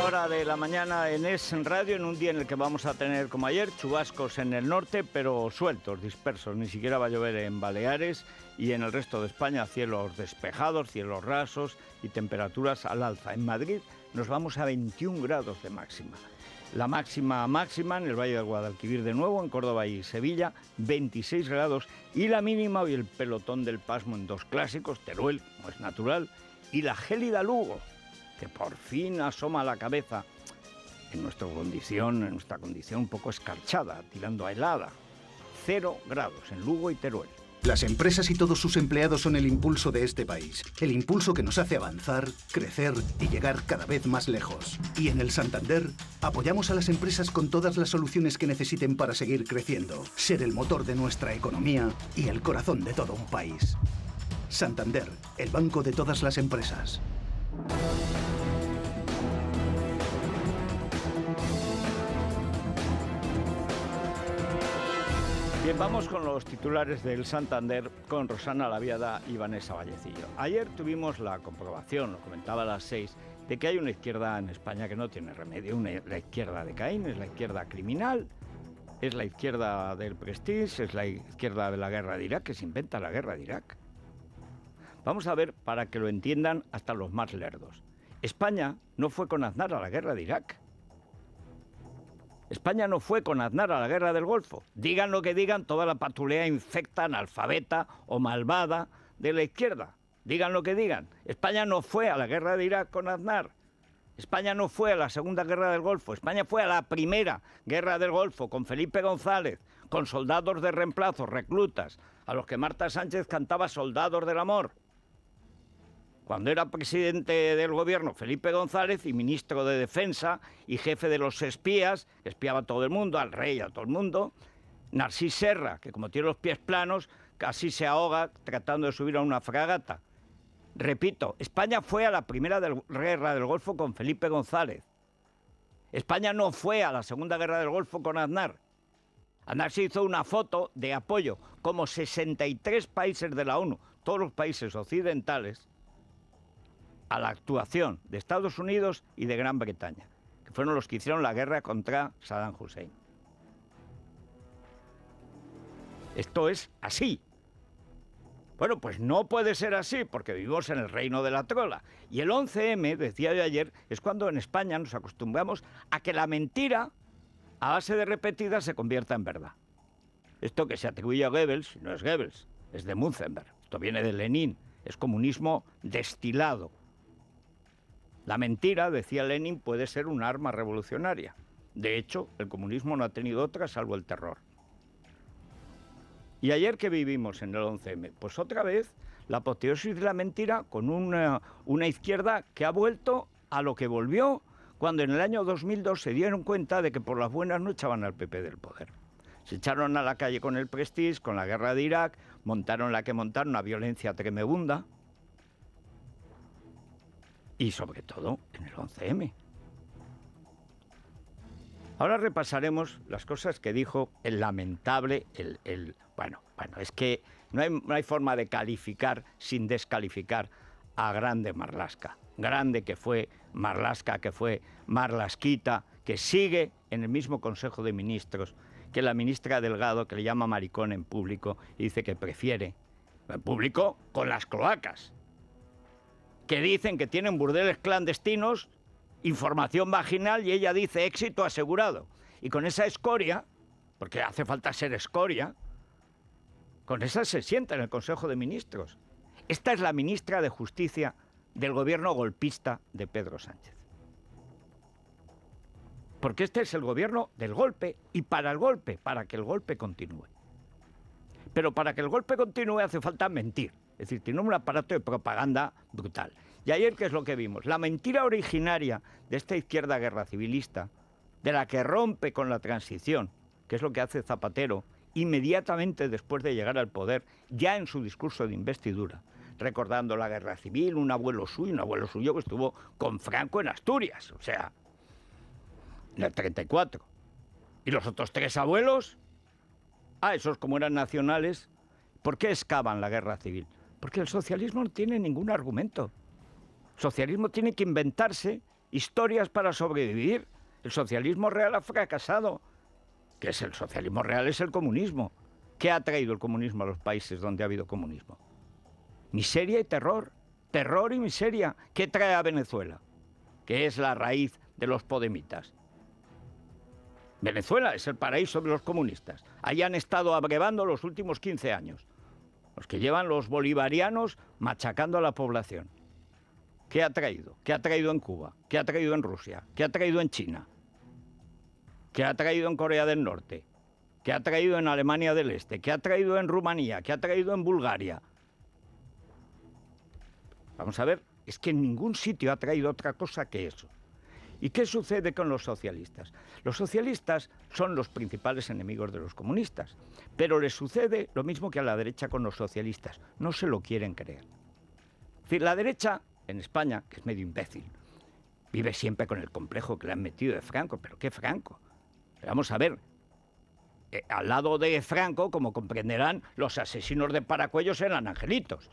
hora de la mañana en Es Radio, en un día en el que vamos a tener, como ayer, chubascos en el norte, pero sueltos, dispersos. Ni siquiera va a llover en Baleares y en el resto de España, cielos despejados, cielos rasos y temperaturas al alza. En Madrid nos vamos a 21 grados de máxima. La máxima máxima en el Valle de Guadalquivir de nuevo, en Córdoba y Sevilla, 26 grados. Y la mínima hoy el pelotón del pasmo en dos clásicos, Teruel, como es natural, y la gélida Lugo, que por fin asoma la cabeza en nuestra condición, en nuestra condición un poco escarchada, tirando a helada. Cero grados en Lugo y Teruel. Las empresas y todos sus empleados son el impulso de este país, el impulso que nos hace avanzar, crecer y llegar cada vez más lejos. Y en el Santander apoyamos a las empresas con todas las soluciones que necesiten para seguir creciendo, ser el motor de nuestra economía y el corazón de todo un país. Santander, el banco de todas las empresas. Bien, vamos con los titulares del Santander con Rosana Laviada y Vanessa Vallecillo. Ayer tuvimos la comprobación, lo comentaba a las seis, de que hay una izquierda en España que no tiene remedio, la izquierda de Caín, es la izquierda criminal, es la izquierda del prestige, es la izquierda de la guerra de Irak, que se inventa la guerra de Irak. Vamos a ver para que lo entiendan hasta los más lerdos. España no fue con Aznar a la guerra de Irak. España no fue con Aznar a la guerra del Golfo. Digan lo que digan toda la patulea infecta, analfabeta o malvada de la izquierda. Digan lo que digan. España no fue a la guerra de Irak con Aznar. España no fue a la Segunda Guerra del Golfo, España fue a la Primera Guerra del Golfo con Felipe González, con soldados de reemplazo, reclutas, a los que Marta Sánchez cantaba soldados del amor cuando era presidente del gobierno Felipe González y ministro de Defensa y jefe de los espías, espiaba a todo el mundo, al rey, a todo el mundo, Narcís Serra, que como tiene los pies planos, casi se ahoga tratando de subir a una fragata. Repito, España fue a la primera guerra del Golfo con Felipe González. España no fue a la segunda guerra del Golfo con Aznar. Aznar se hizo una foto de apoyo, como 63 países de la ONU, todos los países occidentales, a la actuación de Estados Unidos y de Gran Bretaña, que fueron los que hicieron la guerra contra Saddam Hussein. Esto es así. Bueno, pues no puede ser así, porque vivimos en el reino de la trola. Y el 11M, decía yo ayer, es cuando en España nos acostumbramos a que la mentira, a base de repetida, se convierta en verdad. Esto que se atribuye a Goebbels, no es Goebbels, es de Munzenberg. Esto viene de Lenin, es comunismo destilado, la mentira, decía Lenin, puede ser un arma revolucionaria. De hecho, el comunismo no ha tenido otra salvo el terror. Y ayer que vivimos en el 11M, pues otra vez la apoteosis de la mentira con una, una izquierda que ha vuelto a lo que volvió cuando en el año 2002 se dieron cuenta de que por las buenas no echaban al PP del poder. Se echaron a la calle con el Prestige, con la guerra de Irak, montaron la que montaron, una violencia tremebunda, y sobre todo en el 11M. Ahora repasaremos las cosas que dijo el lamentable, el, bueno, bueno, es que no hay, no hay forma de calificar sin descalificar a grande Marlasca. Grande que fue Marlasca, que fue Marlasquita, que sigue en el mismo Consejo de Ministros que la ministra Delgado, que le llama maricón en público, y dice que prefiere en público con las cloacas que dicen que tienen burdeles clandestinos, información vaginal y ella dice éxito asegurado. Y con esa escoria, porque hace falta ser escoria, con esa se sienta en el Consejo de Ministros. Esta es la ministra de Justicia del gobierno golpista de Pedro Sánchez. Porque este es el gobierno del golpe y para el golpe, para que el golpe continúe. Pero para que el golpe continúe hace falta mentir. Es decir, tiene un aparato de propaganda brutal. Y ayer, ¿qué es lo que vimos? La mentira originaria de esta izquierda guerra civilista, de la que rompe con la transición, que es lo que hace Zapatero inmediatamente después de llegar al poder, ya en su discurso de investidura, recordando la guerra civil, un abuelo suyo, un abuelo suyo que estuvo con Franco en Asturias, o sea, en el 34. ¿Y los otros tres abuelos? Ah, esos como eran nacionales, ¿por qué excavan la guerra civil? Porque el socialismo no tiene ningún argumento. El socialismo tiene que inventarse historias para sobrevivir. El socialismo real ha fracasado. ¿Qué es el socialismo real? Es el comunismo. ¿Qué ha traído el comunismo a los países donde ha habido comunismo? Miseria y terror. Terror y miseria. ¿Qué trae a Venezuela? Que es la raíz de los podemitas. Venezuela es el paraíso de los comunistas. Ahí han estado abrevando los últimos 15 años los que llevan los bolivarianos machacando a la población. ¿Qué ha traído? ¿Qué ha traído en Cuba? ¿Qué ha traído en Rusia? ¿Qué ha traído en China? ¿Qué ha traído en Corea del Norte? ¿Qué ha traído en Alemania del Este? ¿Qué ha traído en Rumanía? ¿Qué ha traído en Bulgaria? Vamos a ver, es que en ningún sitio ha traído otra cosa que eso. ¿Y qué sucede con los socialistas? Los socialistas son los principales enemigos de los comunistas, pero les sucede lo mismo que a la derecha con los socialistas, no se lo quieren creer. Es decir, la derecha en España, que es medio imbécil, vive siempre con el complejo que le han metido de Franco, pero ¿qué Franco? Vamos a ver, eh, al lado de Franco, como comprenderán, los asesinos de Paracuellos eran angelitos.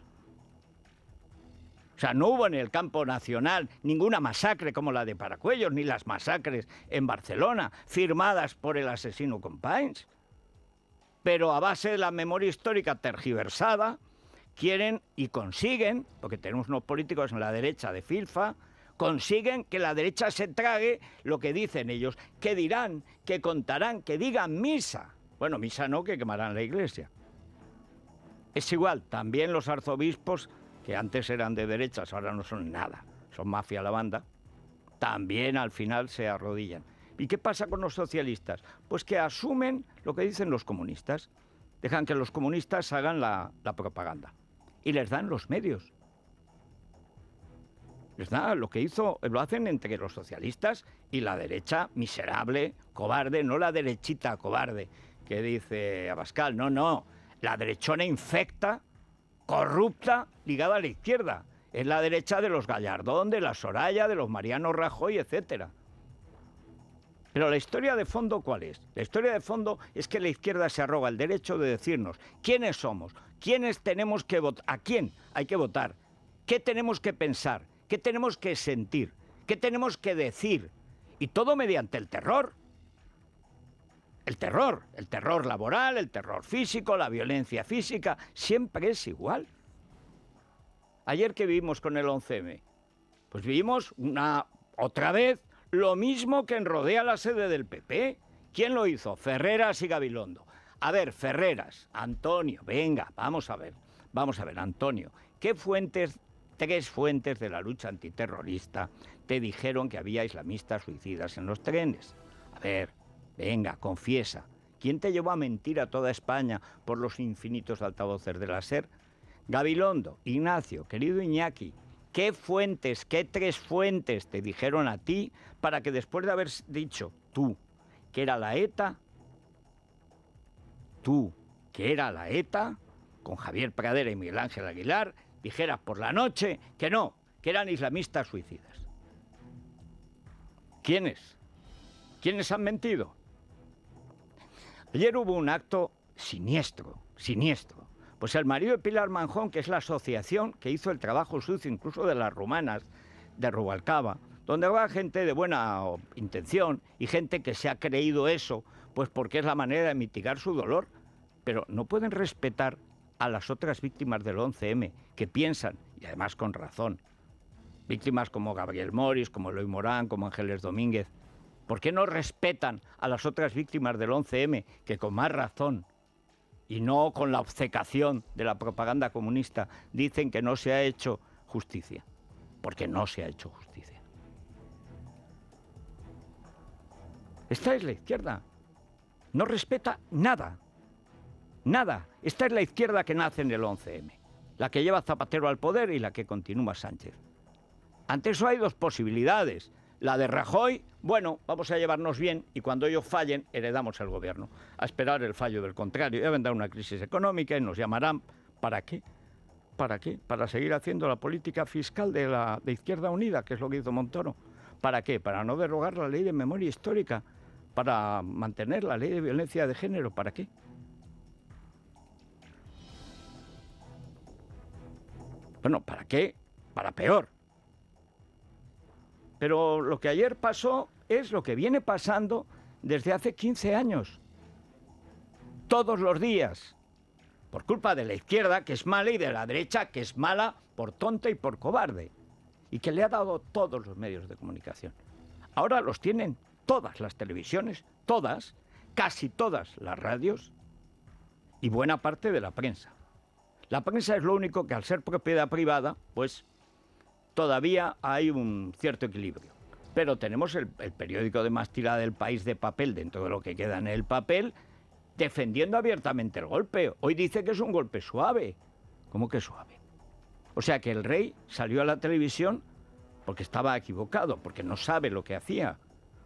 O sea, no hubo en el campo nacional ninguna masacre como la de Paracuellos, ni las masacres en Barcelona, firmadas por el asesino Compañes... Pero a base de la memoria histórica tergiversada, quieren y consiguen, porque tenemos unos políticos en la derecha de filfa, consiguen que la derecha se trague lo que dicen ellos, que dirán, que contarán, que digan misa. Bueno, misa no, que quemarán la iglesia. Es igual, también los arzobispos que antes eran de derechas, ahora no son nada, son mafia la banda, también al final se arrodillan. ¿Y qué pasa con los socialistas? Pues que asumen lo que dicen los comunistas, dejan que los comunistas hagan la, propaganda y les dan los medios. Les nada lo que hizo, lo hacen entre los socialistas y la derecha miserable, cobarde, no la derechita cobarde que dice Abascal, no, no, la derechona infecta corrupta ligada a la izquierda. Es la derecha de los Gallardón, de la Soraya, de los Mariano Rajoy, etc. Pero la historia de fondo, ¿cuál es? La historia de fondo es que la izquierda se arroga el derecho de decirnos quiénes somos, quiénes tenemos que votar, a quién hay que votar, qué tenemos que pensar, qué tenemos que sentir, qué tenemos que decir. Y todo mediante el terror. El terror, el terror laboral, el terror físico, la violencia física, siempre es igual. Ayer que vivimos con el 11M, pues vivimos una otra vez lo mismo que en rodea la sede del PP. ¿Quién lo hizo? Ferreras y Gabilondo. A ver, Ferreras, Antonio, venga, vamos a ver. Vamos a ver, Antonio, ¿qué fuentes, tres fuentes de la lucha antiterrorista te dijeron que había islamistas suicidas en los trenes? A ver, Venga, confiesa. ¿Quién te llevó a mentir a toda España por los infinitos altavoces de la SER? Gabilondo, Ignacio, querido Iñaki, ¿qué fuentes, qué tres fuentes te dijeron a ti para que después de haber dicho tú que era la ETA, tú que era la ETA, con Javier Pradera y Miguel Ángel Aguilar, dijeras por la noche que no, que eran islamistas suicidas? ¿Quiénes? ¿Quiénes han mentido? Ayer hubo un acto siniestro, siniestro. Pues el marido de Pilar Manjón, que es la asociación que hizo el trabajo sucio incluso de las rumanas de Rubalcaba, donde va gente de buena intención y gente que se ha creído eso, pues porque es la manera de mitigar su dolor, pero no pueden respetar a las otras víctimas del 11M que piensan, y además con razón, víctimas como Gabriel Moris, como Eloy Morán, como Ángeles Domínguez, ¿Por qué no respetan a las otras víctimas del 11M, que con más razón y no con la obcecación de la propaganda comunista dicen que no se ha hecho justicia? Porque no se ha hecho justicia. Esta es la izquierda. No respeta nada. Nada. Esta es la izquierda que nace en el 11M. La que lleva Zapatero al poder y la que continúa Sánchez. Ante eso hay dos posibilidades la de Rajoy, bueno, vamos a llevarnos bien y cuando ellos fallen heredamos el gobierno. A esperar el fallo del contrario. Deben dar una crisis económica y nos llamarán. ¿Para qué? ¿Para qué? Para seguir haciendo la política fiscal de, la, de Izquierda Unida, que es lo que hizo Montoro. ¿Para qué? Para no derogar la ley de memoria histórica, para mantener la ley de violencia de género. ¿Para qué? Bueno, ¿para qué? Para peor pero lo que ayer pasó es lo que viene pasando desde hace 15 años. Todos los días. Por culpa de la izquierda, que es mala, y de la derecha, que es mala por tonta y por cobarde. Y que le ha dado todos los medios de comunicación. Ahora los tienen todas las televisiones, todas, casi todas las radios y buena parte de la prensa. La prensa es lo único que al ser propiedad privada, pues todavía hay un cierto equilibrio. Pero tenemos el, periódico de más tirada del país de papel, dentro de lo que queda en el papel, defendiendo abiertamente el golpe. Hoy dice que es un golpe suave. ¿Cómo que suave? O sea que el rey salió a la televisión porque estaba equivocado, porque no sabe lo que hacía.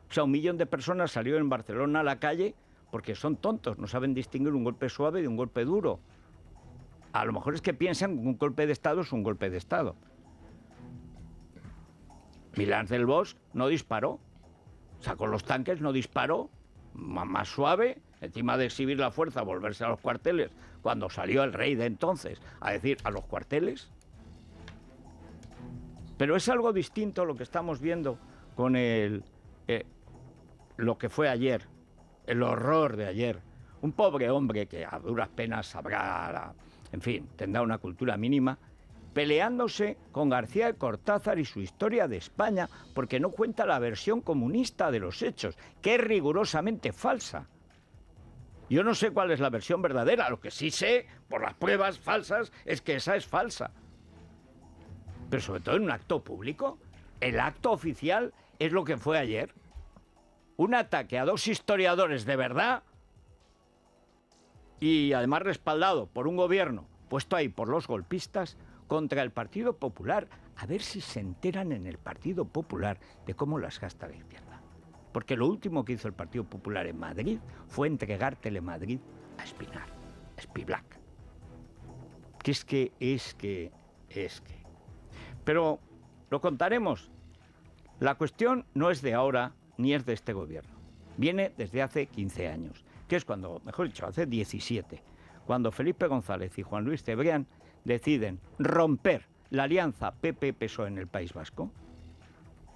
O sea, un millón de personas salió en Barcelona a la calle porque son tontos, no saben distinguir un golpe suave de un golpe duro. A lo mejor es que piensan que un golpe de Estado es un golpe de Estado. Milán del Bosch no disparó. Sacó los tanques, no disparó. Más suave, encima de exhibir la fuerza, volverse a los cuarteles. Cuando salió el rey de entonces a decir a los cuarteles. Pero es algo distinto lo que estamos viendo con el, eh, lo que fue ayer, el horror de ayer. Un pobre hombre que a duras penas sabrá, en fin, tendrá una cultura mínima, peleándose con García Cortázar y su historia de España, porque no cuenta la versión comunista de los hechos, que es rigurosamente falsa. Yo no sé cuál es la versión verdadera, lo que sí sé, por las pruebas falsas, es que esa es falsa. Pero sobre todo en un acto público, el acto oficial es lo que fue ayer. Un ataque a dos historiadores de verdad y además respaldado por un gobierno puesto ahí por los golpistas contra el Partido Popular, a ver si se enteran en el Partido Popular de cómo las gasta la izquierda. Porque lo último que hizo el Partido Popular en Madrid fue entregar Telemadrid a Espinar, a Que es que, es que, es que. Pero lo contaremos. La cuestión no es de ahora ni es de este gobierno. Viene desde hace 15 años, que es cuando, mejor dicho, hace 17, cuando Felipe González y Juan Luis Cebrián deciden romper la alianza PP-PSOE en el País Vasco,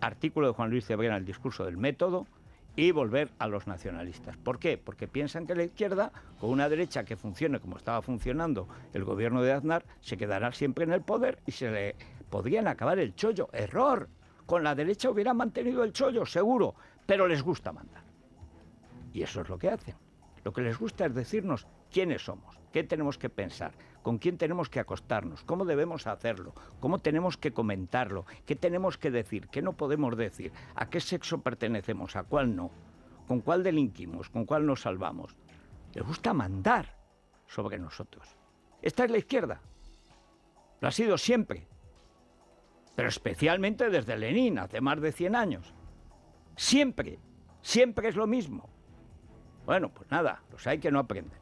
artículo de Juan Luis Cebrián, el discurso del método, y volver a los nacionalistas. ¿Por qué? Porque piensan que la izquierda, con una derecha que funcione como estaba funcionando el gobierno de Aznar, se quedará siempre en el poder y se le podrían acabar el chollo. ¡Error! Con la derecha hubiera mantenido el chollo, seguro, pero les gusta mandar. Y eso es lo que hacen. Lo que les gusta es decirnos quiénes somos, qué tenemos que pensar, con quién tenemos que acostarnos, cómo debemos hacerlo, cómo tenemos que comentarlo, qué tenemos que decir, qué no podemos decir, a qué sexo pertenecemos, a cuál no, con cuál delinquimos, con cuál nos salvamos. Les gusta mandar sobre nosotros. Esta es la izquierda. Lo ha sido siempre. Pero especialmente desde Lenin, hace más de 100 años. Siempre, siempre es lo mismo. Bueno, pues nada, los hay que no aprenden.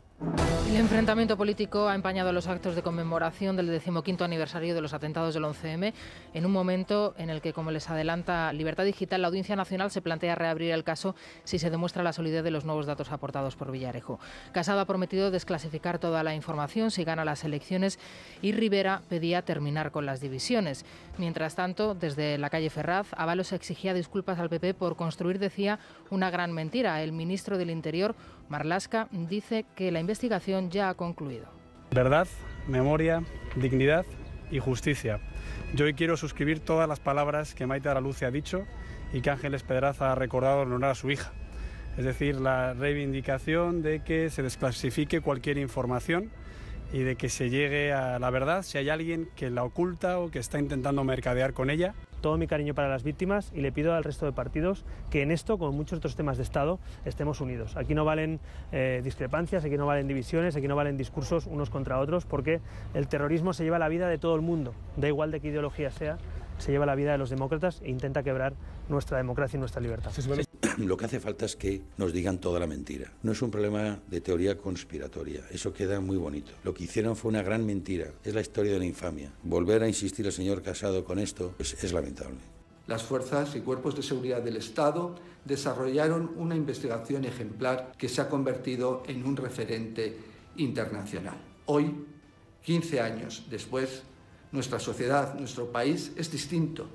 El enfrentamiento político ha empañado los actos de conmemoración del decimoquinto aniversario de los atentados del 11M, en un momento en el que, como les adelanta Libertad Digital, la Audiencia Nacional se plantea reabrir el caso si se demuestra la solidez de los nuevos datos aportados por Villarejo. Casado ha prometido desclasificar toda la información si gana las elecciones y Rivera pedía terminar con las divisiones. Mientras tanto, desde la calle Ferraz, Avalos exigía disculpas al PP por construir, decía, una gran mentira. El ministro del Interior Marlasca dice que la investigación ya ha concluido. Verdad, memoria, dignidad y justicia. Yo hoy quiero suscribir todas las palabras que Maite Araluce ha dicho y que Ángeles Pedraza ha recordado en honor a su hija. Es decir, la reivindicación de que se desclasifique cualquier información y de que se llegue a la verdad si hay alguien que la oculta o que está intentando mercadear con ella todo mi cariño para las víctimas y le pido al resto de partidos que en esto, como en muchos otros temas de Estado, estemos unidos. Aquí no valen eh, discrepancias, aquí no valen divisiones, aquí no valen discursos unos contra otros, porque el terrorismo se lleva la vida de todo el mundo, da igual de qué ideología sea, se lleva la vida de los demócratas e intenta quebrar nuestra democracia y nuestra libertad. Lo que hace falta es que nos digan toda la mentira. No es un problema de teoría conspiratoria, eso queda muy bonito. Lo que hicieron fue una gran mentira, es la historia de la infamia. Volver a insistir al señor Casado con esto pues, es lamentable. Las fuerzas y cuerpos de seguridad del Estado desarrollaron una investigación ejemplar que se ha convertido en un referente internacional. Hoy, 15 años después, nuestra sociedad, nuestro país es distinto,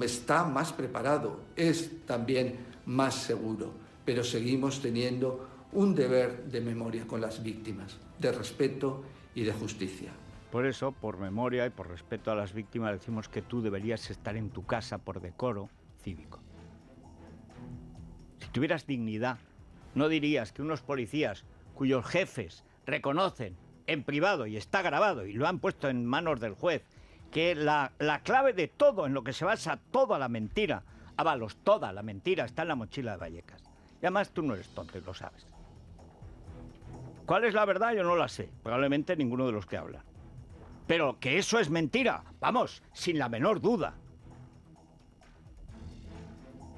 está más preparado, es también más seguro, pero seguimos teniendo un deber de memoria con las víctimas, de respeto y de justicia. Por eso, por memoria y por respeto a las víctimas, decimos que tú deberías estar en tu casa por decoro cívico. Si tuvieras dignidad, no dirías que unos policías cuyos jefes reconocen en privado y está grabado y lo han puesto en manos del juez, que la, la clave de todo, en lo que se basa toda la mentira, Ábalos, ah, toda la mentira está en la mochila de Vallecas. Y además tú no eres tonto lo sabes. ¿Cuál es la verdad? Yo no la sé. Probablemente ninguno de los que hablan. Pero que eso es mentira, vamos, sin la menor duda.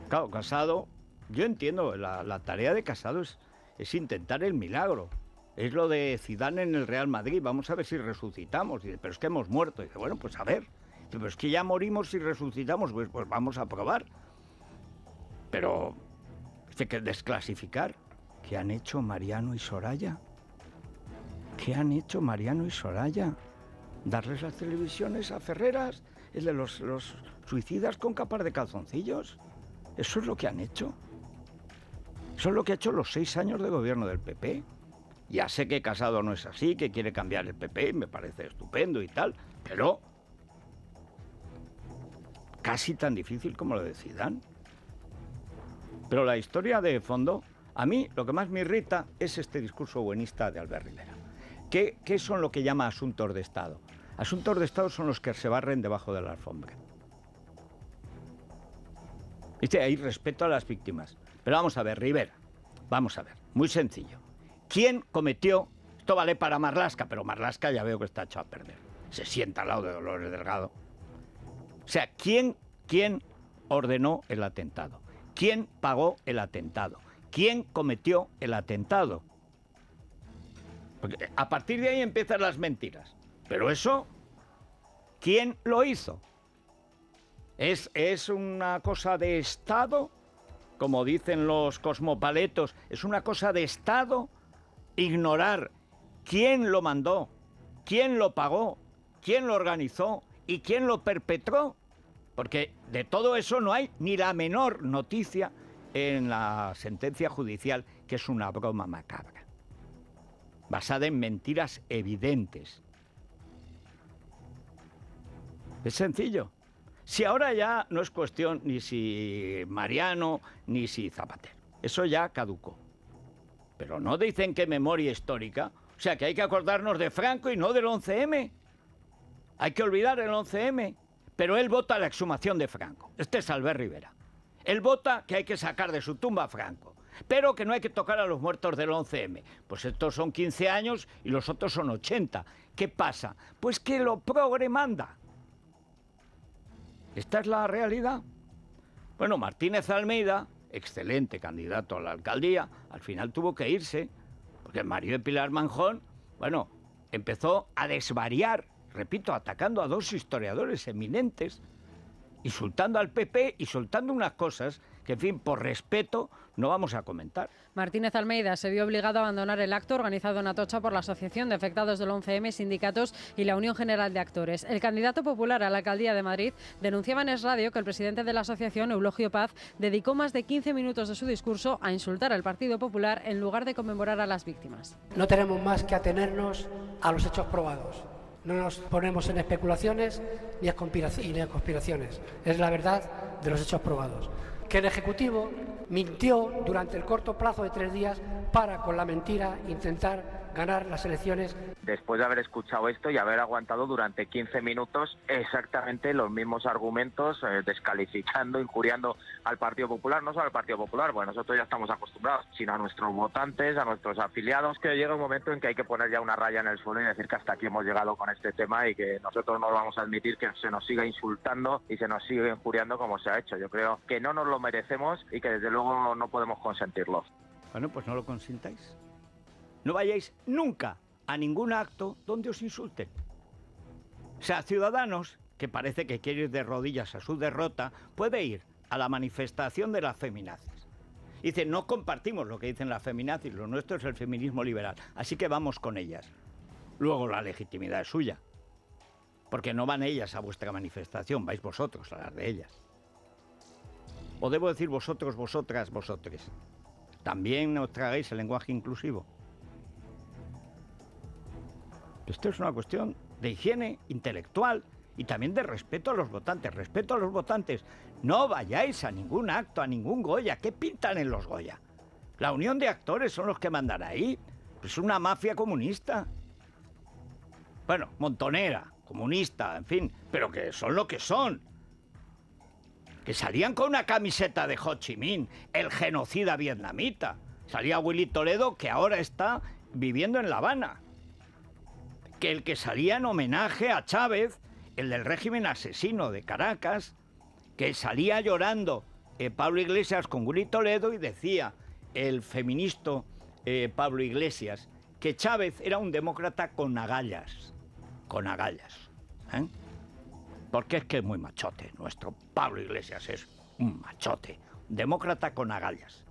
Claro, Casado, yo entiendo, la, tarea de Casado es, intentar el milagro. Es lo de Zidane en el Real Madrid, vamos a ver si resucitamos. Dice, pero es que hemos muerto. Dice, bueno, pues a ver. Dice, pero es que ya morimos y resucitamos, pues, pues vamos a probar. Pero hay que desclasificar. ¿Qué han hecho Mariano y Soraya? ¿Qué han hecho Mariano y Soraya? ¿Darles las televisiones a Ferreras? ¿El de los, suicidas con capas de calzoncillos? Eso es lo que han hecho. Eso es lo que ha hecho los seis años de gobierno del PP. Ya sé que Casado no es así, que quiere cambiar el PP, me parece estupendo y tal, pero casi tan difícil como lo decidan. Pero la historia de fondo, a mí lo que más me irrita es este discurso buenista de Albert Rivera. ¿Qué, son lo que llama asuntos de Estado? Asuntos de Estado son los que se barren debajo de la alfombra. ¿Viste? Hay respeto a las víctimas. Pero vamos a ver, Rivera. Vamos a ver. Muy sencillo. ¿Quién cometió? Esto vale para Marlasca, pero Marlasca ya veo que está hecho a perder. Se sienta al lado de Dolores Delgado. O sea, ¿quién, quién ordenó el atentado? ¿Quién pagó el atentado? ¿Quién cometió el atentado? a partir de ahí empiezan las mentiras. Pero eso, ¿quién lo hizo? ¿Es, es una cosa de Estado? Como dicen los cosmopaletos, ¿es una cosa de Estado ignorar quién lo mandó, quién lo pagó, quién lo organizó y quién lo perpetró? Porque de todo eso no hay ni la menor noticia en la sentencia judicial, que es una broma macabra, basada en mentiras evidentes. Es sencillo. Si ahora ya no es cuestión ni si Mariano ni si Zapatero. Eso ya caducó. Pero no dicen que memoria histórica. O sea que hay que acordarnos de Franco y no del 11M. Hay que olvidar el 11M. Pero él vota la exhumación de Franco. Este es Albert Rivera. Él vota que hay que sacar de su tumba a Franco, pero que no hay que tocar a los muertos del 11M. Pues estos son 15 años y los otros son 80. ¿Qué pasa? Pues que lo progre manda. ¿Esta es la realidad? Bueno, Martínez Almeida, excelente candidato a la alcaldía, al final tuvo que irse, porque Mario de Pilar Manjón, bueno, empezó a desvariar repito, atacando a dos historiadores eminentes, insultando al PP y soltando unas cosas que, en fin, por respeto no vamos a comentar. Martínez Almeida se vio obligado a abandonar el acto organizado en Atocha por la Asociación de Afectados del 11M, sindicatos y la Unión General de Actores. El candidato popular a la alcaldía de Madrid denunciaba en Es Radio que el presidente de la asociación, Eulogio Paz, dedicó más de 15 minutos de su discurso a insultar al Partido Popular en lugar de conmemorar a las víctimas. No tenemos más que atenernos a los hechos probados. No nos ponemos en especulaciones ni en conspiraciones. Es la verdad de los hechos probados. Que el Ejecutivo mintió durante el corto plazo de tres días para, con la mentira, intentar ganar las elecciones. Después de haber escuchado esto y haber aguantado durante 15 minutos exactamente los mismos argumentos, eh, descalificando, injuriando al Partido Popular, no solo al Partido Popular, bueno, nosotros ya estamos acostumbrados, sino a nuestros votantes, a nuestros afiliados, que llega un momento en que hay que poner ya una raya en el suelo y decir que hasta aquí hemos llegado con este tema y que nosotros no vamos a admitir que se nos siga insultando y se nos siga injuriando como se ha hecho. Yo creo que no nos lo merecemos y que desde luego no podemos consentirlo. Bueno, pues no lo consintáis. No vayáis nunca a ningún acto donde os insulten. O sea, Ciudadanos, que parece que quiere ir de rodillas a su derrota, puede ir a la manifestación de las feminazis. Dice, no compartimos lo que dicen las feminazis, lo nuestro es el feminismo liberal, así que vamos con ellas. Luego la legitimidad es suya, porque no van ellas a vuestra manifestación, vais vosotros a las de ellas. O debo decir vosotros, vosotras, vosotres. También os tragáis el lenguaje inclusivo. Esto es una cuestión de higiene intelectual y también de respeto a los votantes. Respeto a los votantes. No vayáis a ningún acto, a ningún Goya. ¿Qué pintan en los Goya? La unión de actores son los que mandan ahí. Es una mafia comunista. Bueno, montonera, comunista, en fin, pero que son lo que son. Que salían con una camiseta de Ho Chi Minh, el genocida vietnamita. Salía Willy Toledo, que ahora está viviendo en La Habana que el que salía en homenaje a Chávez, el del régimen asesino de Caracas, que salía llorando eh, Pablo Iglesias con grito Toledo y decía el feminista eh, Pablo Iglesias que Chávez era un demócrata con agallas, con agallas. ¿eh? Porque es que es muy machote, nuestro Pablo Iglesias es un machote, demócrata con agallas.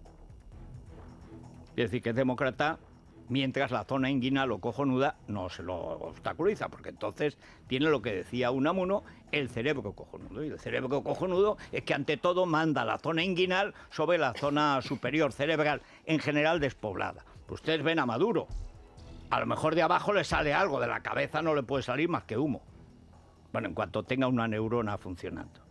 Es decir, que es demócrata mientras la zona inguinal o cojonuda no se lo obstaculiza, porque entonces tiene lo que decía Unamuno, el cerebro cojonudo. Y el cerebro cojonudo es que ante todo manda la zona inguinal sobre la zona superior cerebral, en general despoblada. Ustedes ven a Maduro, a lo mejor de abajo le sale algo, de la cabeza no le puede salir más que humo. Bueno, en cuanto tenga una neurona funcionando.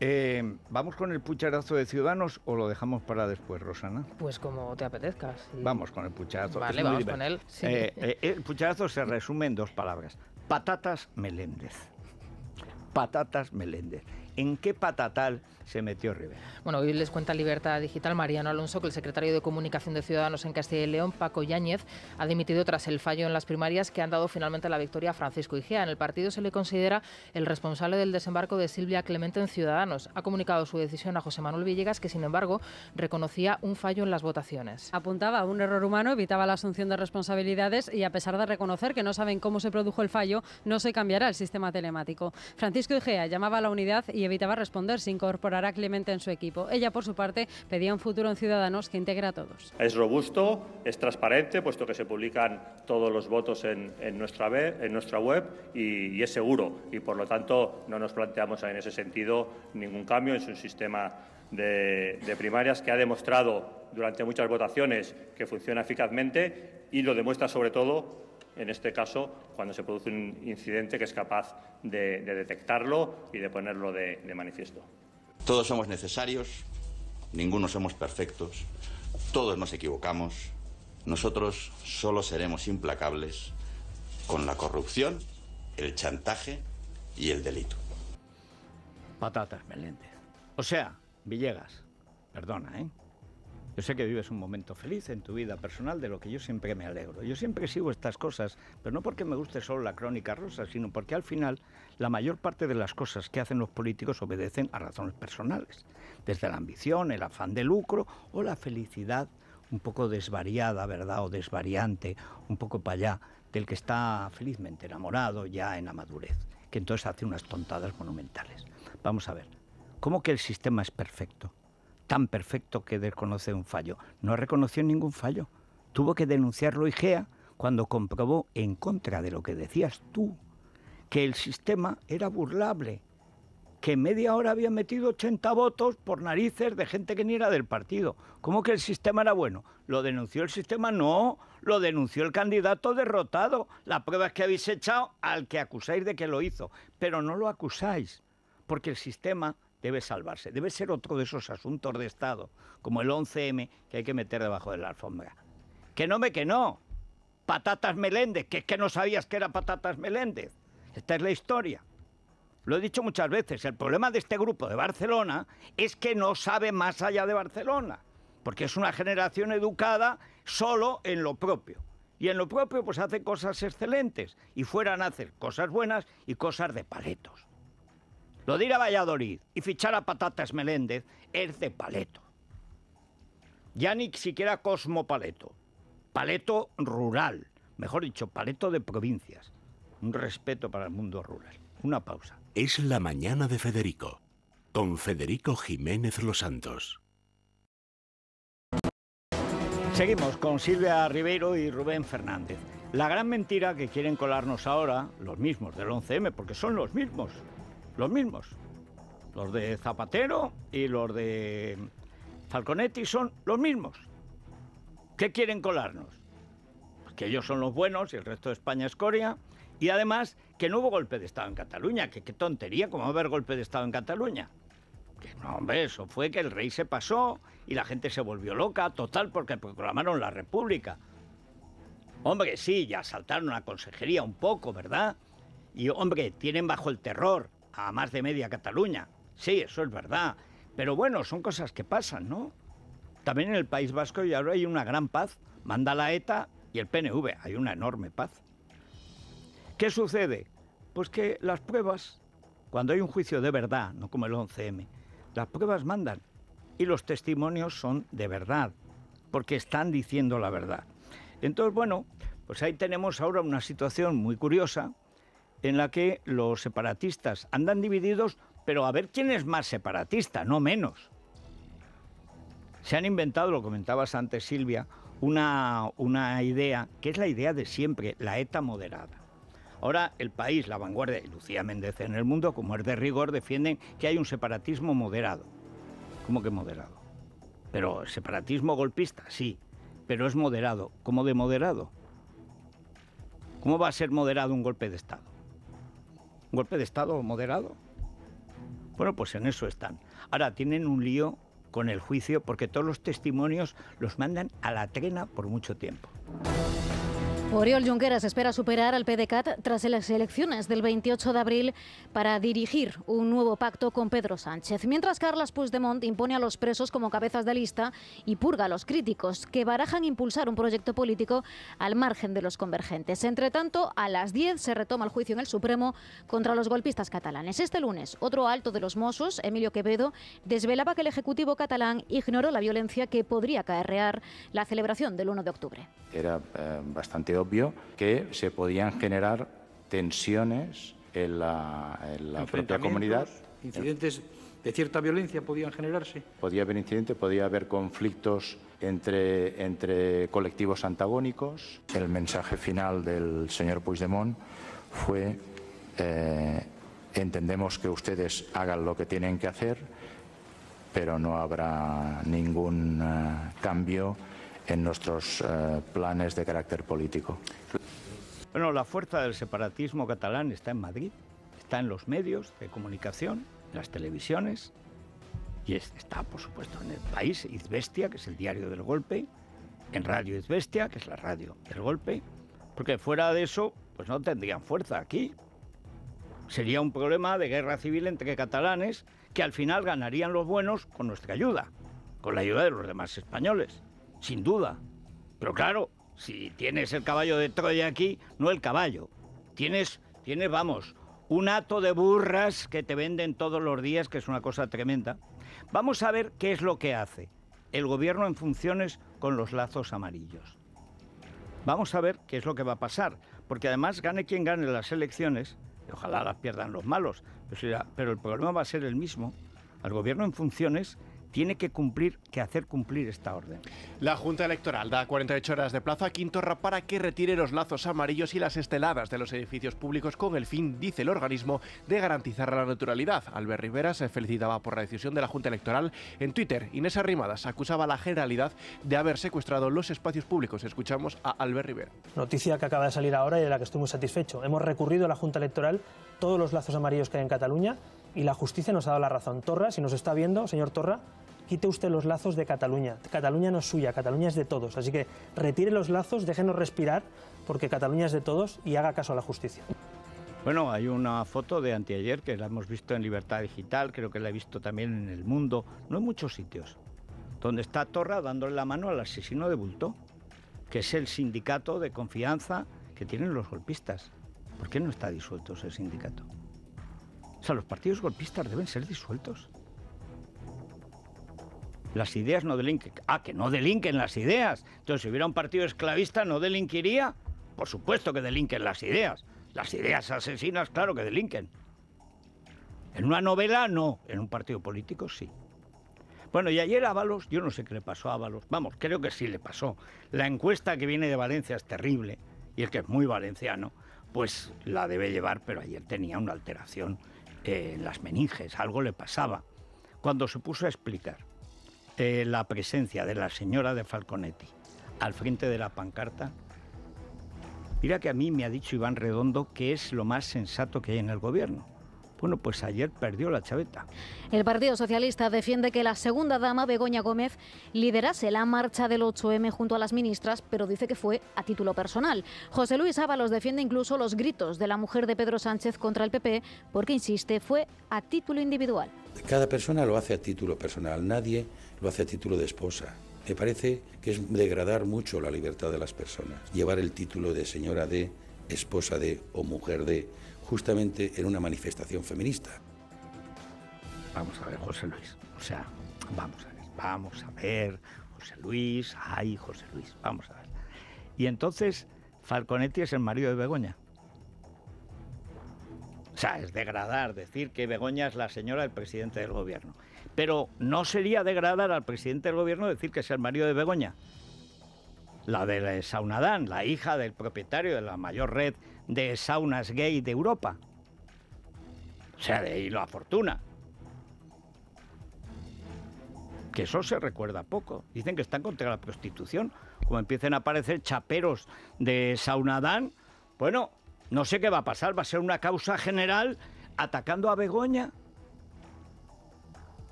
Eh, ¿Vamos con el pucharazo de Ciudadanos o lo dejamos para después, Rosana? Pues como te apetezcas. Vamos con el pucharazo. Vale, vamos con él. Eh, eh, el pucharazo se resume en dos palabras. Patatas Meléndez. Patatas Meléndez. ¿En qué patatal se metió Rivera. Bueno, hoy les cuenta Libertad Digital Mariano Alonso que el secretario de Comunicación de Ciudadanos en Castilla y León, Paco Yáñez, ha dimitido tras el fallo en las primarias que han dado finalmente la victoria a Francisco Igea. En el partido se le considera el responsable del desembarco de Silvia Clemente en Ciudadanos. Ha comunicado su decisión a José Manuel Villegas, que sin embargo reconocía un fallo en las votaciones. Apuntaba a un error humano, evitaba la asunción de responsabilidades y a pesar de reconocer que no saben cómo se produjo el fallo, no se cambiará el sistema telemático. Francisco Igea llamaba a la unidad y evitaba responder sin incorporar Clemente en su equipo. Ella, por su parte, pedía un futuro en Ciudadanos que integra a todos. Es robusto, es transparente, puesto que se publican todos los votos en, nuestra, web, y, es seguro. Y, por lo tanto, no nos planteamos en ese sentido ningún cambio. Es un sistema de, primarias que ha demostrado durante muchas votaciones que funciona eficazmente y lo demuestra sobre todo en este caso, cuando se produce un incidente que es capaz de, detectarlo y de ponerlo de manifiesto. Todos somos necesarios, ninguno somos perfectos, todos nos equivocamos, nosotros solo seremos implacables con la corrupción, el chantaje y el delito. Patatas, melente. O sea, Villegas, perdona, ¿eh? Yo sé que vives un momento feliz en tu vida personal, de lo que yo siempre me alegro. Yo siempre sigo estas cosas, pero no porque me guste solo la crónica rosa, sino porque al final la mayor parte de las cosas que hacen los políticos obedecen a razones personales, desde la ambición, el afán de lucro o la felicidad un poco desvariada, ¿verdad? O desvariante, un poco para allá, del que está felizmente enamorado ya en la madurez, que entonces hace unas tontadas monumentales. Vamos a ver, ¿cómo que el sistema es perfecto? tan perfecto que desconoce un fallo. No reconoció ningún fallo. Tuvo que denunciarlo IGEA cuando comprobó, en contra de lo que decías tú, que el sistema era burlable, que media hora había metido 80 votos por narices de gente que ni era del partido. ¿Cómo que el sistema era bueno? ¿Lo denunció el sistema? No, lo denunció el candidato derrotado. La prueba es que habéis echado al que acusáis de que lo hizo, pero no lo acusáis, porque el sistema debe salvarse. Debe ser otro de esos asuntos de Estado, como el 11M, que hay que meter debajo de la alfombra. Que no me que no. Patatas Meléndez, que es que no sabías que era Patatas Meléndez. Esta es la historia. Lo he dicho muchas veces, el problema de este grupo de Barcelona es que no sabe más allá de Barcelona, porque es una generación educada solo en lo propio. Y en lo propio pues hace cosas excelentes y fuera nace cosas buenas y cosas de paletos. Lo de ir a Valladolid y fichar a Patatas Meléndez es de paleto. Ya ni siquiera cosmopaleto. Paleto rural. Mejor dicho, paleto de provincias. Un respeto para el mundo rural. Una pausa. Es la mañana de Federico. Con Federico Jiménez Los Santos. Seguimos con Silvia Ribeiro y Rubén Fernández. La gran mentira que quieren colarnos ahora, los mismos del 11M, porque son los mismos, los mismos. Los de Zapatero y los de Falconetti son los mismos. ¿Qué quieren colarnos? Pues que ellos son los buenos y el resto de España es Corea. Y además, que no hubo golpe de Estado en Cataluña. Que qué tontería, ¿cómo va a haber golpe de Estado en Cataluña? Que no, hombre, eso fue que el rey se pasó y la gente se volvió loca, total, porque proclamaron la República. Hombre, sí, ya saltaron a la consejería un poco, ¿verdad? Y hombre, tienen bajo el terror a más de media Cataluña. Sí, eso es verdad. Pero bueno, son cosas que pasan, ¿no? También en el País Vasco ya ahora hay una gran paz. Manda la ETA y el PNV. Hay una enorme paz. ¿Qué sucede? Pues que las pruebas, cuando hay un juicio de verdad, no como el 11M, las pruebas mandan y los testimonios son de verdad, porque están diciendo la verdad. Entonces, bueno, pues ahí tenemos ahora una situación muy curiosa, en la que los separatistas andan divididos, pero a ver quién es más separatista, no menos. Se han inventado, lo comentabas antes Silvia, una, una idea que es la idea de siempre, la ETA moderada. Ahora el país, la vanguardia y Lucía Méndez en el mundo, como es de rigor, defienden que hay un separatismo moderado. ¿Cómo que moderado? Pero separatismo golpista, sí, pero es moderado. ¿Cómo de moderado? ¿Cómo va a ser moderado un golpe de Estado? golpe de Estado moderado. Bueno, pues en eso están. Ahora tienen un lío con el juicio porque todos los testimonios los mandan a la trena por mucho tiempo. Oriol Junqueras espera superar al PDCAT tras las elecciones del 28 de abril para dirigir un nuevo pacto con Pedro Sánchez, mientras Carles Puigdemont impone a los presos como cabezas de lista y purga a los críticos que barajan impulsar un proyecto político al margen de los convergentes. Entre tanto, a las 10 se retoma el juicio en el Supremo contra los golpistas catalanes. Este lunes, otro alto de los Mossos, Emilio Quevedo, desvelaba que el Ejecutivo catalán ignoró la violencia que podría acarrear la celebración del 1 de octubre. Era eh, bastante obvio que se podían generar tensiones en la, en la propia comunidad. Incidentes de cierta violencia podían generarse. Podía haber incidentes, podía haber conflictos entre, entre colectivos antagónicos. El mensaje final del señor Puigdemont fue eh, entendemos que ustedes hagan lo que tienen que hacer, pero no habrá ningún eh, cambio en nuestros eh, planes de carácter político. Bueno, la fuerza del separatismo catalán está en Madrid, está en los medios de comunicación, en las televisiones, y está, por supuesto, en el país, Izbestia, que es el diario del golpe, en Radio Izbestia, que es la radio del golpe, porque fuera de eso, pues no tendrían fuerza aquí. Sería un problema de guerra civil entre catalanes que al final ganarían los buenos con nuestra ayuda, con la ayuda de los demás españoles sin duda. Pero claro, si tienes el caballo de Troya aquí, no el caballo. Tienes, tienes, vamos, un hato de burras que te venden todos los días, que es una cosa tremenda. Vamos a ver qué es lo que hace el gobierno en funciones con los lazos amarillos. Vamos a ver qué es lo que va a pasar, porque además gane quien gane las elecciones, y ojalá las pierdan los malos, pero el problema va a ser el mismo. Al gobierno en funciones tiene que cumplir, que hacer cumplir esta orden. La Junta Electoral da 48 horas de plazo a Quintorra para que retire los lazos amarillos y las esteladas de los edificios públicos con el fin, dice el organismo, de garantizar la naturalidad. Albert Rivera se felicitaba por la decisión de la Junta Electoral. En Twitter, Inés Arrimadas acusaba a la Generalidad de haber secuestrado los espacios públicos. Escuchamos a Albert Rivera. Noticia que acaba de salir ahora y de la que estoy muy satisfecho. Hemos recurrido a la Junta Electoral todos los lazos amarillos que hay en Cataluña y la justicia nos ha dado la razón. Torra, si nos está viendo, señor Torra, quite usted los lazos de Cataluña. Cataluña no es suya, Cataluña es de todos. Así que retire los lazos, déjenos respirar, porque Cataluña es de todos y haga caso a la justicia. Bueno, hay una foto de anteayer que la hemos visto en Libertad Digital, creo que la he visto también en El Mundo, no en muchos sitios, donde está Torra dándole la mano al asesino de Bultó, que es el sindicato de confianza que tienen los golpistas. ¿Por qué no está disuelto ese sindicato? O sea, los partidos golpistas deben ser disueltos. Las ideas no delinquen. Ah, que no delinquen las ideas. Entonces, si hubiera un partido esclavista, ¿no delinquiría? Por supuesto que delinquen las ideas. Las ideas asesinas, claro que delinquen. En una novela, no. En un partido político, sí. Bueno, y ayer Ábalos, yo no sé qué le pasó a Ábalos, vamos, creo que sí le pasó. La encuesta que viene de Valencia es terrible, y el que es muy valenciano, pues la debe llevar, pero ayer tenía una alteración las meninges, algo le pasaba. Cuando se puso a explicar eh, la presencia de la señora de Falconetti al frente de la pancarta, mira que a mí me ha dicho Iván Redondo que es lo más sensato que hay en el gobierno bueno, pues ayer perdió la chaveta. El Partido Socialista defiende que la segunda dama, Begoña Gómez, liderase la marcha del 8M junto a las ministras, pero dice que fue a título personal. José Luis Ábalos defiende incluso los gritos de la mujer de Pedro Sánchez contra el PP, porque insiste, fue a título individual. Cada persona lo hace a título personal, nadie lo hace a título de esposa. Me parece que es degradar mucho la libertad de las personas, llevar el título de señora de, esposa de o mujer de justamente en una manifestación feminista. Vamos a ver, José Luis. O sea, vamos a ver, vamos a ver, José Luis, ay, José Luis, vamos a ver. Y entonces, Falconetti es el marido de Begoña. O sea, es degradar decir que Begoña es la señora del presidente del gobierno. Pero no sería degradar al presidente del gobierno decir que es el marido de Begoña. La de Saunadán, la hija del propietario de la mayor red de saunas gay de Europa. O sea, de ahí la fortuna. Que eso se recuerda poco. Dicen que están contra la prostitución. Como empiecen a aparecer chaperos de Saunadán, bueno, no sé qué va a pasar. Va a ser una causa general atacando a Begoña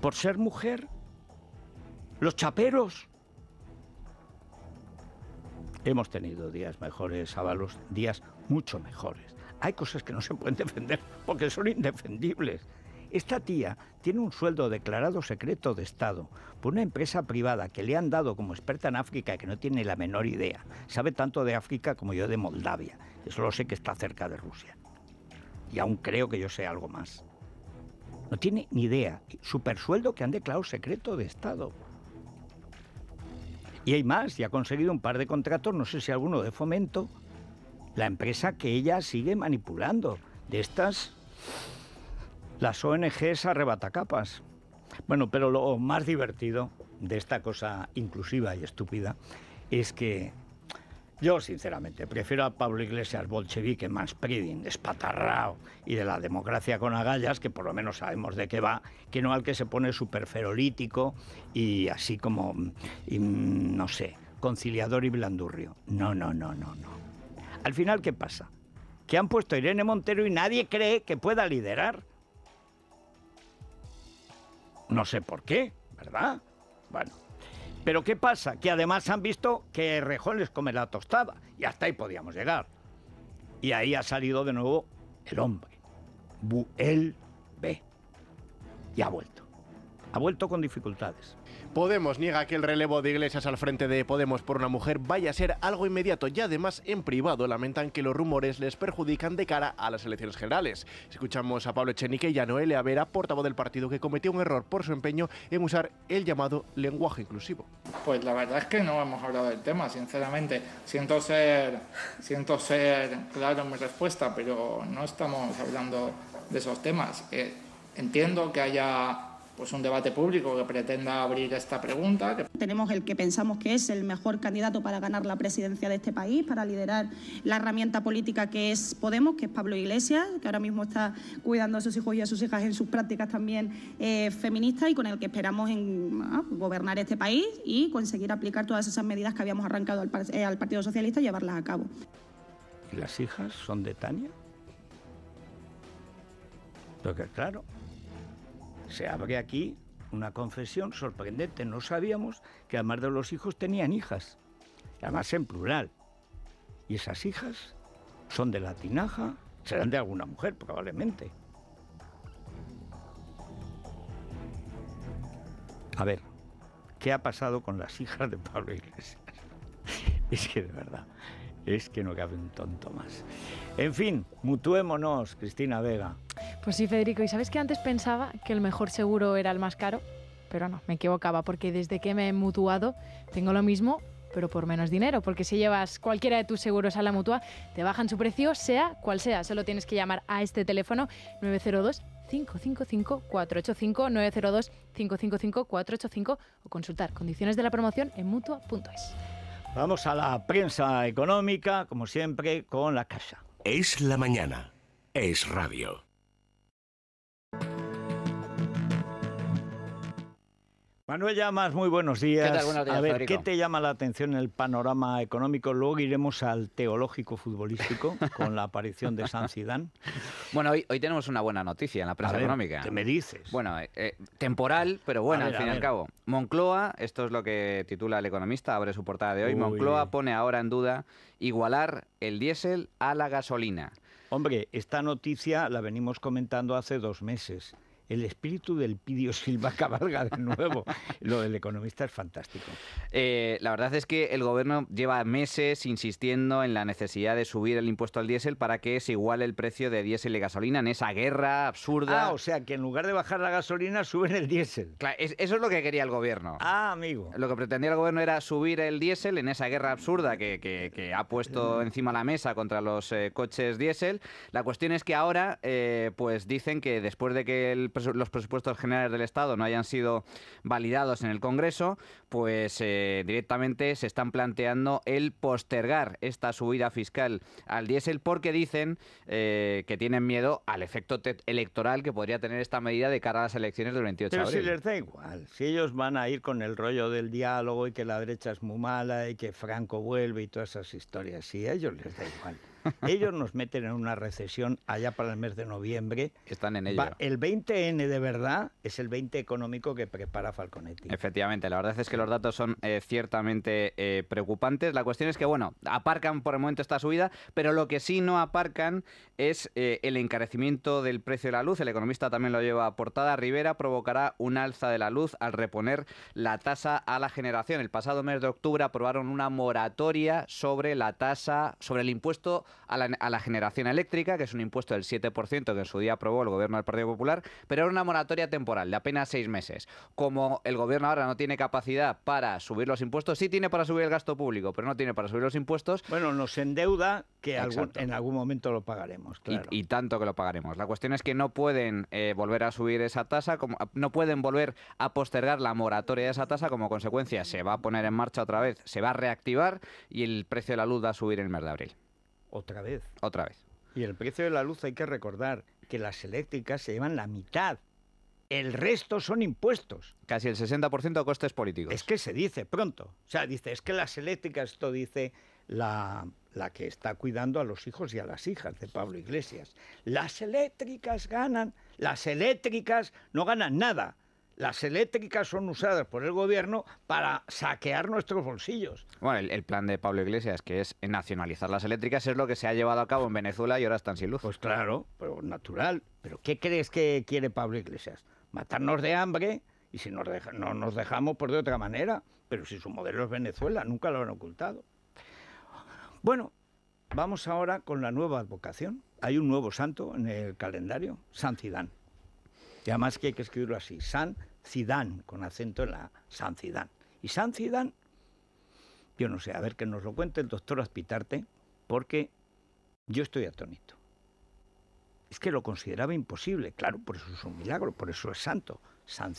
por ser mujer. Los chaperos. Hemos tenido días mejores, los días mucho mejores. Hay cosas que no se pueden defender porque son indefendibles. Esta tía tiene un sueldo declarado secreto de Estado por una empresa privada que le han dado como experta en África que no tiene la menor idea. Sabe tanto de África como yo de Moldavia. solo sé que está cerca de Rusia. Y aún creo que yo sé algo más. No tiene ni idea. Supersueldo que han declarado secreto de Estado. Y hay más, y ha conseguido un par de contratos, no sé si alguno de fomento, la empresa que ella sigue manipulando. De estas, las ONGs arrebatacapas. Bueno, pero lo más divertido de esta cosa inclusiva y estúpida es que yo, sinceramente, prefiero a Pablo Iglesias bolchevique, manspreading, espatarrao y de la democracia con agallas, que por lo menos sabemos de qué va, que no al que se pone superferolítico y así como, mm, mm, no sé, conciliador y blandurrio. No, no, no, no, no. Al final, ¿qué pasa? Que han puesto a Irene Montero y nadie cree que pueda liderar. No sé por qué, ¿verdad? Bueno. Pero ¿qué pasa? Que además han visto que Rejón les come la tostada. Y hasta ahí podíamos llegar. Y ahí ha salido de nuevo el hombre. Buel B. Y ha vuelto ha vuelto con dificultades. Podemos niega que el relevo de Iglesias al frente de Podemos por una mujer vaya a ser algo inmediato y además en privado lamentan que los rumores les perjudican de cara a las elecciones generales. Escuchamos a Pablo Echenique y a Noelia Vera, portavoz del partido, que cometió un error por su empeño en usar el llamado lenguaje inclusivo. Pues la verdad es que no hemos hablado del tema, sinceramente. Siento ser, siento ser claro en mi respuesta, pero no estamos hablando de esos temas. Eh, entiendo que haya pues un debate público que pretenda abrir esta pregunta. Tenemos el que pensamos que es el mejor candidato para ganar la presidencia de este país, para liderar la herramienta política que es Podemos, que es Pablo Iglesias, que ahora mismo está cuidando a sus hijos y a sus hijas en sus prácticas también eh, feministas y con el que esperamos en, ah, gobernar este país y conseguir aplicar todas esas medidas que habíamos arrancado eh, al, Partido Socialista y llevarlas a cabo. ¿Y las hijas son de Tania? Porque claro, se abre aquí una confesión sorprendente. No sabíamos que además de los hijos tenían hijas, además en plural. Y esas hijas son de la tinaja, serán de alguna mujer probablemente. A ver, ¿qué ha pasado con las hijas de Pablo Iglesias? es que de verdad, es que no cabe un tonto más. En fin, mutuémonos, Cristina Vega. Pues sí, Federico. ¿Y sabes que antes pensaba que el mejor seguro era el más caro? Pero no, me equivocaba, porque desde que me he mutuado tengo lo mismo, pero por menos dinero. Porque si llevas cualquiera de tus seguros a la mutua, te bajan su precio, sea cual sea. Solo tienes que llamar a este teléfono 902. 555-485-902-555-485 o consultar condiciones de la promoción en mutua.es. Vamos a la prensa económica, como siempre, con la casa. Es la mañana, es radio. Manuel Llamas, muy buenos días. ¿Qué A ver, ¿qué te llama la atención en el panorama económico? Luego iremos al teológico futbolístico con la aparición de San Sidán. Bueno, hoy, tenemos una buena noticia en la prensa económica. ¿Qué me dices? Bueno, eh, eh, temporal, pero bueno, al fin y al cabo. Moncloa, esto es lo que titula el economista, abre su portada de hoy. Moncloa pone ahora en duda igualar el diésel a la gasolina. Hombre, esta noticia la venimos comentando hace dos meses el espíritu del Pidio Silva cabalga de nuevo. Lo del economista es fantástico. Eh, la verdad es que el gobierno lleva meses insistiendo en la necesidad de subir el impuesto al diésel para que se iguale el precio de diésel y gasolina en esa guerra absurda. Ah, o sea, que en lugar de bajar la gasolina, suben el diésel. Claro, eso es lo que quería el gobierno. Ah, amigo. Lo que pretendía el gobierno era subir el diésel en esa guerra absurda que, ha puesto mm. encima la mesa contra los eh, coches diésel. La cuestión es que ahora, eh, pues dicen que después de que el los presupuestos generales del Estado no hayan sido validados en el Congreso, pues eh, directamente se están planteando el postergar esta subida fiscal al diésel porque dicen eh, que tienen miedo al efecto electoral que podría tener esta medida de cara a las elecciones del 28 Pero de abril. si les da igual, si ellos van a ir con el rollo del diálogo y que la derecha es muy mala y que Franco vuelve y todas esas historias, si a ellos les da igual. Ellos nos meten en una recesión allá para el mes de noviembre. Están en ello. el 20N de verdad es el 20 económico que prepara Falconetti. Efectivamente, la verdad es que los datos son eh, ciertamente eh, preocupantes. La cuestión es que, bueno, aparcan por el momento esta subida, pero lo que sí no aparcan es eh, el encarecimiento del precio de la luz. El economista también lo lleva a portada. Rivera provocará un alza de la luz al reponer la tasa a la generación. El pasado mes de octubre aprobaron una moratoria sobre la tasa, sobre el impuesto a la, generación eléctrica, que es un impuesto del 7% que en su día aprobó el gobierno del Partido Popular, pero era una moratoria temporal de apenas seis meses. Como el gobierno ahora no tiene capacidad para subir los impuestos, sí tiene para subir el gasto público, pero no tiene para subir los impuestos. Bueno, nos endeuda que en algún momento lo pagaremos. Claro. Y, tanto que lo pagaremos. La cuestión es que no pueden eh, volver a subir esa tasa, como, ah, no pueden volver a postergar la moratoria de esa tasa, como consecuencia se va a poner en marcha otra vez, se va a reactivar y el precio de la luz va a subir en el mes de abril. Otra vez. Otra vez. Y el precio de la luz hay que recordar que las eléctricas se llevan la mitad. El resto son impuestos. Casi el 60% a costes políticos. Es que se dice pronto. O sea, dice, es que las eléctricas, esto dice la, la que está cuidando a los hijos y a las hijas de Pablo Iglesias. Las eléctricas ganan, las eléctricas no ganan nada las eléctricas son usadas por el gobierno para saquear nuestros bolsillos. Bueno, el, plan de Pablo Iglesias, que es nacionalizar las eléctricas, es lo que se ha llevado a cabo en Venezuela y ahora están sin luz. Pues claro, pero natural. ¿Pero qué crees que quiere Pablo Iglesias? ¿Matarnos de hambre? Y si nos no nos dejamos, por de otra manera. Pero si su modelo es Venezuela, nunca lo han ocultado. Bueno, vamos ahora con la nueva advocación. Hay un nuevo santo en el calendario, San Cidán. Y además que hay que escribirlo así, San Zidane, con acento en la San Y San Zidane, yo no sé, a ver que nos lo cuente el doctor Aspitarte, porque yo estoy atónito. Es que lo consideraba imposible, claro, por eso es un milagro, por eso es santo. San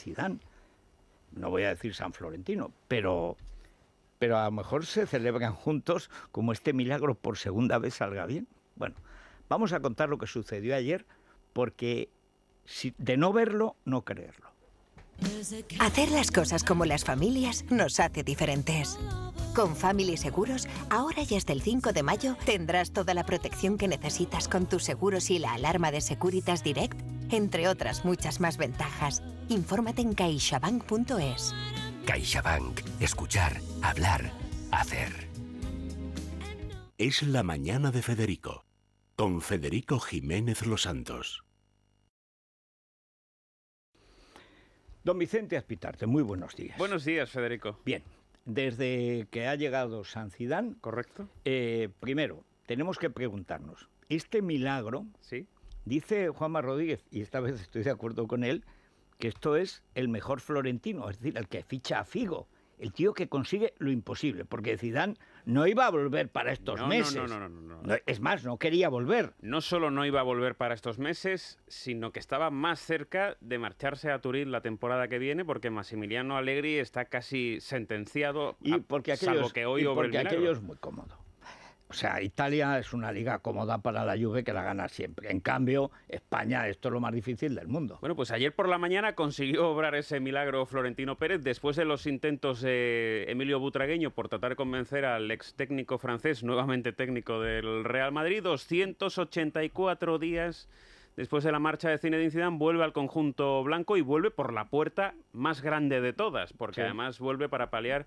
no voy a decir San Florentino, pero, pero a lo mejor se celebran juntos como este milagro por segunda vez salga bien. Bueno, vamos a contar lo que sucedió ayer, porque de no verlo, no creerlo. Hacer las cosas como las familias nos hace diferentes. Con Family Seguros, ahora y hasta el 5 de mayo tendrás toda la protección que necesitas con tus seguros y la alarma de Securitas Direct, entre otras muchas más ventajas. Infórmate en caixabank.es. CaixaBank. Escuchar, hablar, hacer. Es la mañana de Federico, con Federico Jiménez Los Santos. Don Vicente Aspitarte, muy buenos días. Buenos días, Federico. Bien, desde que ha llegado San Cidán. Correcto. Eh, primero, tenemos que preguntarnos: ¿este milagro ¿Sí? Dice Juanma Rodríguez, y esta vez estoy de acuerdo con él, que esto es el mejor florentino, es decir, el que ficha a Figo, el tío que consigue lo imposible, porque Cidán no iba a volver para estos meses. No no, no Es más, no quería volver. No solo no iba a volver para estos meses, sino que estaba más cerca de marcharse a Turín la temporada que viene, porque Massimiliano Allegri está casi sentenciado, y porque a, que hoy y porque aquello es muy cómodo. O sea, Italia es una liga cómoda para la Juve que la gana siempre. En cambio, España, esto es lo más difícil del mundo. Bueno, pues ayer por la mañana consiguió obrar ese milagro Florentino Pérez después de los intentos de Emilio Butragueño por tratar de convencer al ex técnico francés, nuevamente técnico del Real Madrid, 284 días después de la marcha de Cine de Incidán, vuelve al conjunto blanco y vuelve por la puerta más grande de todas, porque además vuelve para paliar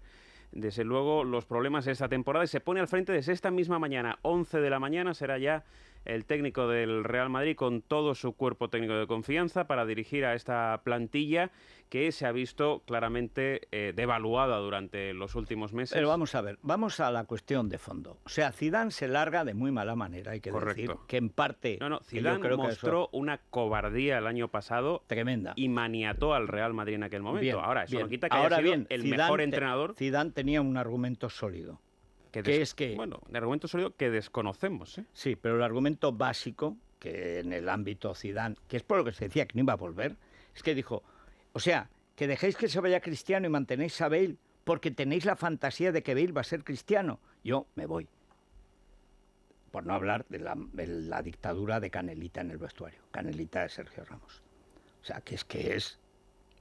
desde luego los problemas de esta temporada y se pone al frente desde esta misma mañana, 11 de la mañana será ya el técnico del Real Madrid con todo su cuerpo técnico de confianza para dirigir a esta plantilla que se ha visto claramente eh, devaluada durante los últimos meses. Pero vamos a ver, vamos a la cuestión de fondo. O sea, Zidane se larga de muy mala manera, hay que Correcto. decir, que en parte No, Zidane mostró una cobardía el año pasado tremenda y maniató al Real Madrid en aquel momento. Ahora, eso no quita que Ahora haya sido el mejor entrenador. Zidane tenía un argumento sólido que, es que... Bueno, el argumento sólido que desconocemos. ¿eh? Sí, pero el argumento básico, que en el ámbito Zidane, que es por lo que se decía que no iba a volver, es que dijo, o sea, que dejéis que se vaya Cristiano y mantenéis a Bale porque tenéis la fantasía de que Bale va a ser Cristiano. Yo me voy. Por no hablar de la dictadura de Canelita en el vestuario, Canelita de Sergio Ramos. O sea, que es que es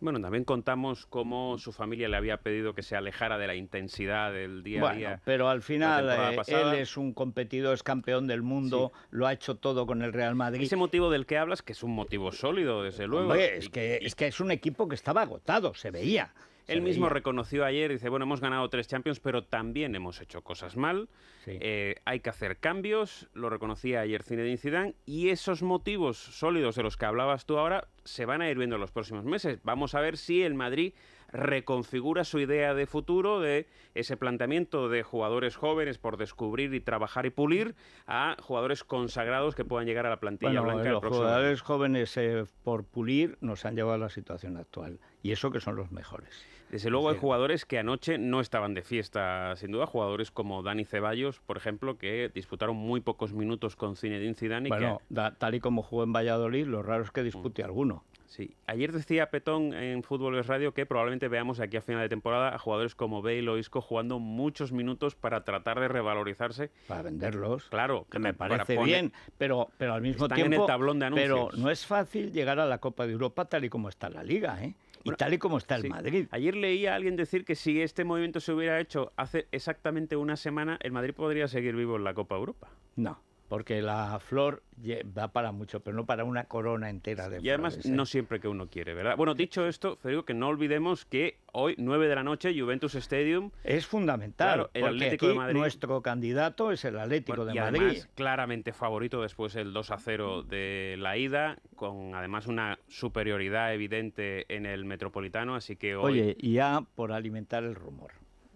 bueno, también contamos cómo su familia le había pedido que se alejara de la intensidad del día a día. Pero al final eh, él es un competidor, es campeón del mundo, lo ha hecho todo con el Real Madrid. Ese motivo del que hablas, que es un motivo sólido, desde luego. es, que, es que es un equipo que estaba agotado, se veía. Él mismo reconoció ayer, dice, bueno, hemos ganado tres Champions, pero también hemos hecho cosas mal. Eh, hay que hacer cambios, lo reconocía ayer Zinedine Zidane, y esos motivos sólidos de los que hablabas tú ahora se van a ir viendo en los próximos meses. Vamos a ver si el Madrid reconfigura su idea de futuro, de ese planteamiento de jugadores jóvenes por descubrir y trabajar y pulir, a jugadores consagrados que puedan llegar a la plantilla blanca. Los jugadores jóvenes eh, por pulir nos han llevado a la situación actual y eso que son los mejores. Desde luego hay jugadores que anoche no estaban de fiesta, sin duda, jugadores como Dani Ceballos, por ejemplo, que disputaron muy pocos minutos con Zinedine Zidane. Y tal y como jugó en Valladolid, lo raro es que dispute mm. alguno. Sí, ayer decía Petón en Fútbol Radio que probablemente veamos aquí a final de temporada a jugadores como Bale o Isco jugando muchos minutos para tratar de revalorizarse. Para venderlos. Claro. Que me parece bien, pero, pero al mismo tiempo... tablón de Pero no es fácil llegar a la Copa de Europa tal y como está la Liga, ¿eh? Y tal y como está el Madrid. Ayer leía a alguien decir que si este movimiento se hubiera hecho hace exactamente una semana, el Madrid podría seguir vivo en la Copa Europa. No porque la flor va para mucho, pero no para una corona entera de flores. Y además, ¿eh? no siempre que uno quiere, ¿verdad? Bueno, dicho esto, digo que no olvidemos que hoy, 9 de la noche, Juventus Stadium... Es fundamental, el Atlético de Madrid... nuestro candidato es el Atlético de de y Madrid. Además, claramente favorito después el 2 a 0 de la ida, con además una superioridad evidente en el Metropolitano, así que hoy... Oye, y ya por alimentar el rumor.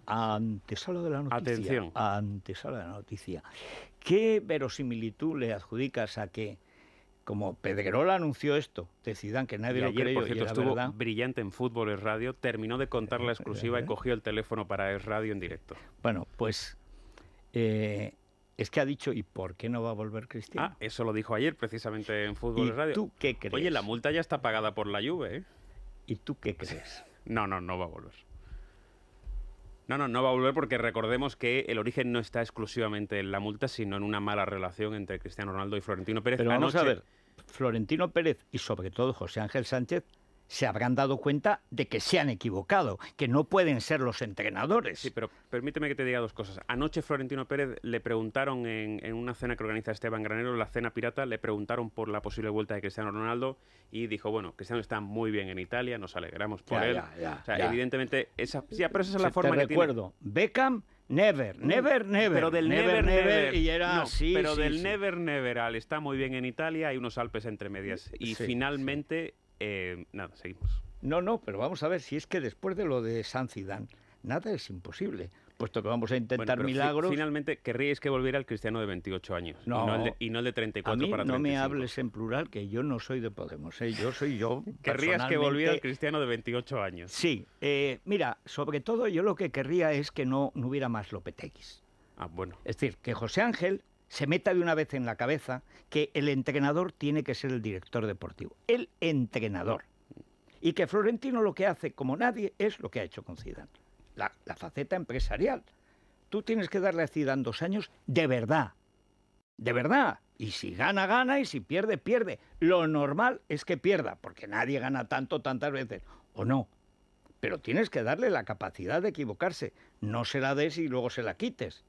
Antesalo de la noticia. Atención. de la noticia. ¿Qué verosimilitud le adjudicas a que, como Pedrerola anunció esto, decidan que nadie y lo ayer, por cierto, estuvo brillante en Fútbol Es Radio, terminó de contar la eh, exclusiva y eh. cogió el teléfono para Es Radio en directo. Bueno, pues eh, es que ha dicho, ¿y por qué no va a volver Cristiano? Ah, eso lo dijo ayer precisamente en Fútbol ¿Y Radio. ¿Tú qué crees? Oye, la multa ya está pagada por la Juve, ¿Y tú qué crees? No, no, no va a volver. No, no, no va a volver porque recordemos que el origen no está exclusivamente en la multa, sino en una mala relación entre Cristiano Ronaldo y Florentino Pérez. Pero vamos a ver, Florentino Pérez y sobre todo José Ángel Sánchez se habrán dado cuenta de que se han equivocado, que no pueden ser los entrenadores. Sí, pero permíteme que te diga dos cosas. Anoche Florentino Pérez le preguntaron en, una cena que organiza Esteban Granero, la cena pirata, le preguntaron por la posible vuelta de Cristiano Ronaldo y dijo, bueno, Cristiano está muy bien en Italia, nos alegramos por él. evidentemente, esa, pero esa es la forma te que recuerdo, Beckham Never, mm, never, never. Pero del never, never, y era Pero del never, never al está muy bien en Italia, hay unos Alpes entre medias. Y finalmente eh, nada, seguimos. No, no, pero vamos a ver si es que después de lo de San Zidane, nada es imposible puesto que vamos a intentar milagros. finalmente, querríais que volviera el cristiano de 28 años no, y, no el de, 34 para nada. No me hables en plural, que yo no soy de Podemos, ¿eh? yo soy yo. ¿Querrías que volviera el cristiano de 28 años? Sí, eh, mira, sobre todo yo lo que querría es que no, no hubiera más Lopeteguis. Ah, bueno. Es decir, que José Ángel se meta de una vez en la cabeza que el entrenador tiene que ser el director deportivo, el entrenador. Y que Florentino lo que hace como nadie es lo que ha hecho con Zidane, la, faceta empresarial. Tú tienes que darle a Zidane dos años de verdad, de verdad. Y si gana, gana, y si pierde, pierde. Lo normal es que pierda, porque nadie gana tanto tantas veces, o no. Pero tienes que darle la capacidad de equivocarse. No se la des y luego se la quites.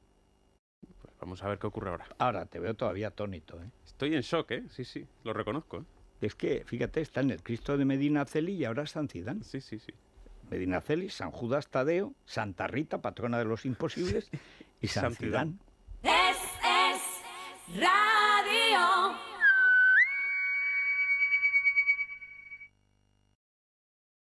Vamos a ver qué ocurre ahora. Ahora, te veo todavía atónito. ¿eh? Estoy en shock, ¿eh? Sí, sí, lo reconozco. ¿eh? Es que, fíjate, está en el Cristo de Medinaceli y ahora San Cidán. Sí, sí, sí. Medinaceli, San Judas Tadeo, Santa Rita, patrona de los imposibles, y San, Cidán. Es, es,